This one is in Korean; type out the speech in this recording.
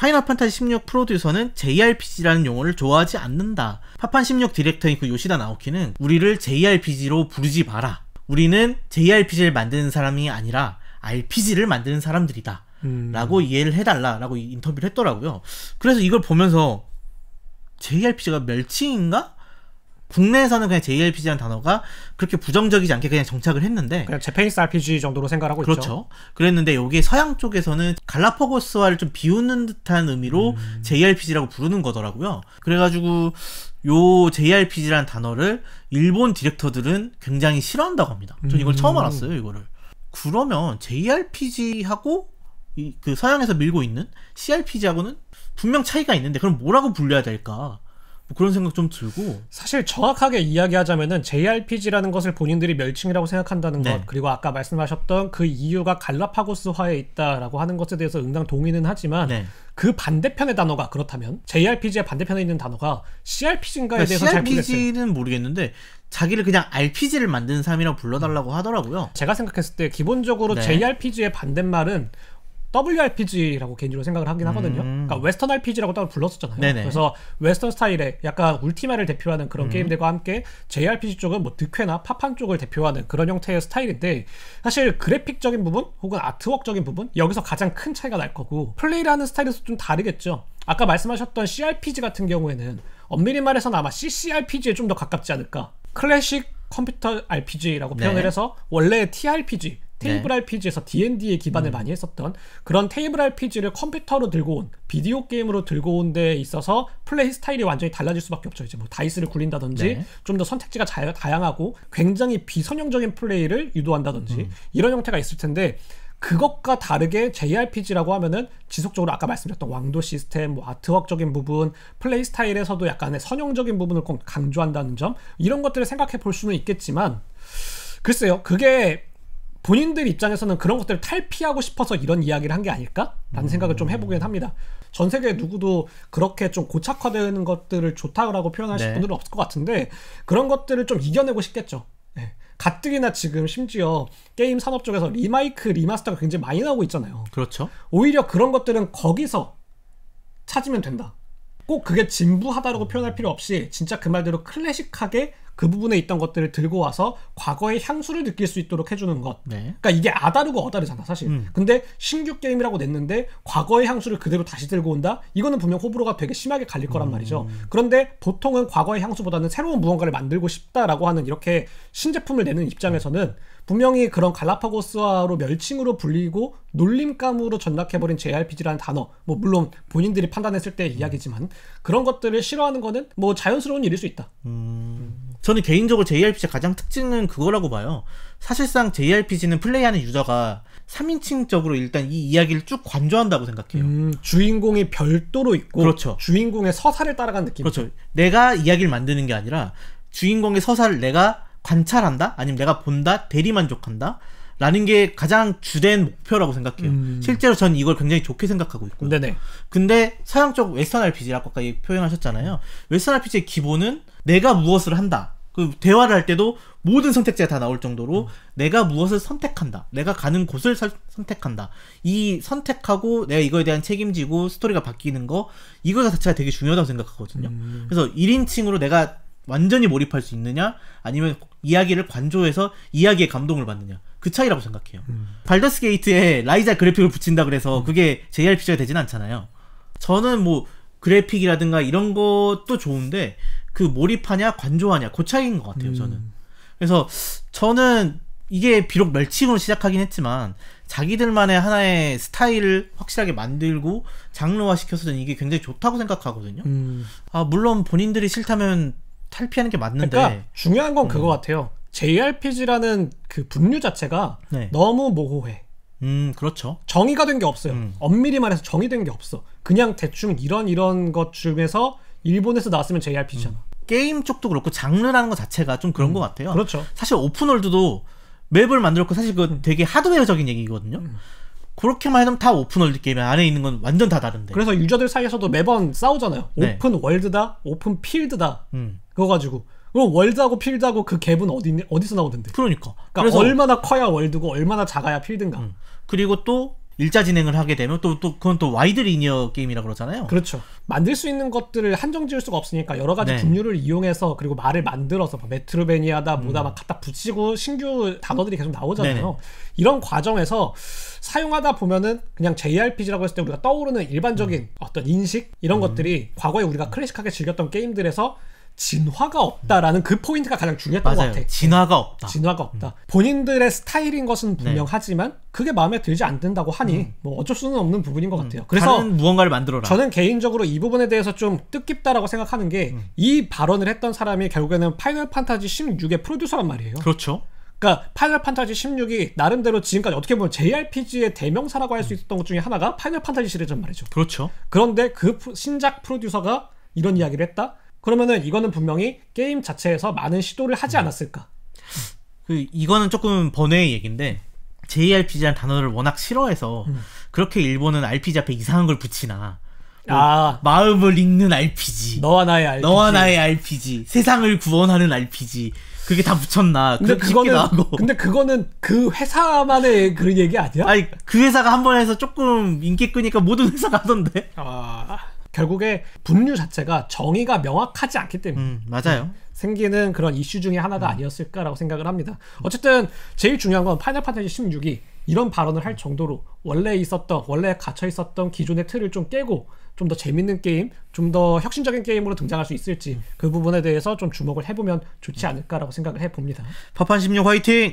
파이널 판타지 16 프로듀서는 JRPG라는 용어를 좋아하지 않는다. 파판 16 디렉터인 그 요시다 나오키는 우리를 JRPG로 부르지 마라. 우리는 JRPG를 만드는 사람이 아니라 RPG를 만드는 사람들이다. 음. 라고 이해를 해달라라고 인터뷰를 했더라고요. 그래서 이걸 보면서 JRPG가 멸칭인가? 국내에서는 그냥 JRPG라는 단어가 그렇게 부정적이지 않게 그냥 정착을 했는데 그냥 제페니스 RPG 정도로 생각하고 그렇죠. 있죠. 그랬는데 여기 서양 쪽에서는 갈라파고스와를 좀비웃는 듯한 의미로 음. JRPG라고 부르는 거더라고요. 그래가지고 요 JRPG라는 단어를 일본 디렉터들은 굉장히 싫어한다고 합니다. 전 이걸 처음 음. 알았어요, 이거를. 그러면 JRPG하고 이, 그 서양에서 밀고 있는 CRPG하고는 분명 차이가 있는데 그럼 뭐라고 불려야 될까? 뭐 그런 생각 좀 들고 사실 정확하게 이야기하자면은 JRPG라는 것을 본인들이 멸칭이라고 생각한다는 네. 것 그리고 아까 말씀하셨던 그 이유가 갈라파고스화에 있다라고 하는 것에 대해서 응당 동의는 하지만 네. 그 반대편의 단어가 그렇다면 JRPG의 반대편에 있는 단어가 CRPG인가에 그러니까 대해서 CRPG는 모르겠는데 자기를 그냥 RPG를 만드는 사람이라 불러달라고 하더라고요. 제가 생각했을 때 기본적으로 네. JRPG의 반대말은 WRPG라고 개인적으로 생각을 하긴 하거든요. 음. 그러니까 웨스턴 RPG라고 따로 불렀었잖아요. 네네. 그래서 웨스턴 스타일의 약간 울티마를 대표하는 그런 음. 게임들과 함께 JRPG 쪽은 뭐 득회나 팝판 쪽을 대표하는 그런 형태의 스타일인데 사실 그래픽적인 부분 혹은 아트웍적인 부분 여기서 가장 큰 차이가 날 거고 플레이를 하는 스타일에서 좀 다르겠죠. 아까 말씀하셨던 CRPG 같은 경우에는 엄밀히 말해서는 아마 CCRPG에 좀 더 가깝지 않을까. 클래식 컴퓨터 RPG라고 표현을 네. 해서 원래 TRPG 테이블 네. RPG에서 D&D에 기반을 음. 많이 했었던 그런 테이블 RPG를 컴퓨터로 들고 온 비디오 게임으로 들고 온 데 있어서 플레이 스타일이 완전히 달라질 수밖에 없죠. 이제 뭐 다이스를 굴린다든지 네. 좀더 선택지가 자, 다양하고 굉장히 비선형적인 플레이를 유도한다든지 음. 이런 형태가 있을 텐데 그것과 다르게 JRPG라고 하면은 지속적으로 아까 말씀드렸던 왕도 시스템, 뭐 아트웍적인 부분, 플레이 스타일에서도 약간의 선형적인 부분을 꼭 강조한다는 점 이런 것들을 생각해 볼 수는 있겠지만 글쎄요 그게 본인들 입장에서는 그런 것들을 탈피하고 싶어서 이런 이야기를 한 게 아닐까라는 음. 생각을 좀 해보긴 합니다. 전 세계 누구도 그렇게 좀 고착화되는 것들을 좋다라고 표현하실 네. 분들은 없을 것 같은데 그런 것들을 좀 이겨내고 싶겠죠. 네. 가뜩이나 지금 심지어 게임 산업 쪽에서 리마이크 리마스터가 굉장히 많이 나오고 있잖아요. 그렇죠. 오히려 그런 것들은 거기서 찾으면 된다. 꼭 그게 진부하다라고 음. 표현할 필요 없이 진짜 그 말대로 클래식하게 그 부분에 있던 것들을 들고 와서 과거의 향수를 느낄 수 있도록 해주는 것. 네. 그러니까 이게 아다르고 어다르잖아 사실. 음. 근데 신규 게임이라고 냈는데 과거의 향수를 그대로 다시 들고 온다. 이거는 분명 호불호가 되게 심하게 갈릴 거란 음. 말이죠. 그런데 보통은 과거의 향수보다는 새로운 무언가를 만들고 싶다라고 하는 이렇게 신제품을 내는 입장에서는 분명히 그런 갈라파고스와로 멸칭으로 불리고 놀림감으로 전락해버린 JRPG라는 단어, 뭐 물론 본인들이 판단했을 때 이야기지만 그런 것들을 싫어하는 거는 뭐 자연스러운 일일 수 있다. 음... 저는 개인적으로 JRPG의 가장 특징은 그거라고 봐요. 사실상 JRPG는 플레이하는 유저가 3인칭적으로 일단 이 이야기를 쭉 관조한다고 생각해요. 음, 주인공이 별도로 있고 그렇죠. 주인공의 서사를 따라간 느낌. 그렇죠. 내가 이야기를 만드는 게 아니라 주인공의 서사를 내가 관찰한다? 아니면 내가 본다? 대리만족한다? 라는 게 가장 주된 목표라고 생각해요. 음. 실제로 전 이걸 굉장히 좋게 생각하고 있고. 네네. 근데 서양적 웨스턴 RPG라고 아까 표현하셨잖아요. 웨스턴 RPG의 기본은 내가 무엇을 한다. 그 대화를 할 때도 모든 선택지가 다 나올 정도로 음. 내가 무엇을 선택한다. 내가 가는 곳을 설, 선택한다. 이 선택하고 내가 이거에 대한 책임지고 스토리가 바뀌는 거 이거 자체가 되게 중요하다고 생각하거든요. 음. 그래서 1인칭으로 내가 완전히 몰입할 수 있느냐 아니면 이야기를 관조해서 이야기에 감동을 받느냐 그 차이라고 생각해요. 음. 발더스 게이트에 라이자 그래픽을 붙인다 그래서 음. 그게 JRPG가 되진 않잖아요. 저는 뭐 그래픽이라든가 이런 것도 좋은데 그 몰입하냐 관조하냐 그 차이인 것 같아요 음. 저는 그래서 저는 이게 비록 멸칭으로 시작하긴 했지만 자기들만의 하나의 스타일을 확실하게 만들고 장르화 시켜서 는 이게 굉장히 좋다고 생각하거든요 음. 아 물론 본인들이 싫다면 탈피하는 게 맞는데 그러니까 중요한 건 음. 그거 같아요 JRPG라는 그 분류 자체가 네. 너무 모호해 음, 그렇죠. 정의가 된 게 없어요. 음. 엄밀히 말해서 정의된 게 없어. 그냥 대충 이런 이런 것 중에서 일본에서 나왔으면 JRPG잖아. 음. 게임 쪽도 그렇고 장르라는 것 자체가 좀 그런 음, 것 같아요. 그렇죠. 사실 오픈월드도 맵을 만들었고 사실 그 되게 하드웨어적인 얘기거든요. 음. 그렇게만 해도 다 오픈월드 게임 안에 있는 건 완전 다 다른데. 그래서 유저들 사이에서도 매번 싸우잖아요. 네. 오픈 월드다, 오픈 필드다. 음. 그거 가지고. 그럼 월드하고 필드하고 그 갭은 어디 어디서 나오던데? 그러니까. 그러니까 그래서 얼마나 커야 월드고 얼마나 작아야 필드인가. 음. 그리고 또 일자 진행을 하게 되면 또 또 그건 또 와이드 리니어 게임이라 그러잖아요. 그렇죠. 만들 수 있는 것들을 한정 지을 수가 없으니까 여러 가지 네. 분류를 이용해서 그리고 말을 만들어서 메트로베니아다 뭐다 음. 막 갖다 붙이고 신규 단어들이 계속 나오잖아요. 네 이런 과정에서 사용하다 보면은 그냥 JRPG라고 했을 때 우리가 떠오르는 일반적인 음. 어떤 인식 이런 음. 것들이 과거에 우리가 클래식하게 즐겼던 게임들에서 진화가 없다라는 그 포인트가 가장 중요했던 맞아요. 것 같아. 진화가 없다. 진화가 없다. 음. 본인들의 스타일인 것은 네. 분명하지만 네. 그게 마음에 들지 않는다고 하니 음. 뭐 어쩔 수는 없는 부분인 것 음. 같아요. 그래서 무언가를 만들어라. 저는 개인적으로 이 부분에 대해서 좀 뜻깊다라고 생각하는 게이 음. 발언을 했던 사람이 결국에는 파이널 판타지 16의 프로듀서란 말이에요. 그렇죠. 그러니까 파이널 판타지 16이 나름대로 지금까지 어떻게 보면 JRPG의 대명사라고 할수 음. 있었던 것 중에 하나가 파이널 판타지 시리즈란 말이죠. 그렇죠. 그런데 그 신작 프로듀서가 이런 이야기를 했다. 그러면은 이거는 분명히 게임 자체에서 많은 시도를 하지 음. 않았을까? 그 이거는 조금 번외의 얘기데 JRPG란 단어를 워낙 싫어해서 음. 그렇게 일본은 RPG 앞에 이상한 걸 붙이나 뭐 아, 마음을 읽는 RPG 너와 나의 RPG 너와 나의 RPG 세상을 구원하는 RPG 그게 다 붙였나 근데 그거는 하고. 근데 그거는 그 회사만의 그런 얘기 아니야? 아니 그 회사가 한 번 해서 조금 인기 끄니까 모든 회사가 던데아 결국에 분류 자체가 정의가 명확하지 않기 때문에 음, 맞아요. 생기는 그런 이슈 중에 하나가 음. 아니었을까라고 생각을 합니다. 어쨌든 제일 중요한 건 파이널 판타지 16이 이런 발언을 할 정도로 원래 있었던 원래 갇혀 있었던 기존의 틀을 좀 깨고 좀 더 재밌는 게임, 좀 더 혁신적인 게임으로 등장할 수 있을지 그 부분에 대해서 좀 주목을 해보면 좋지 음. 않을까라고 생각을 해봅니다. 파판 16 화이팅!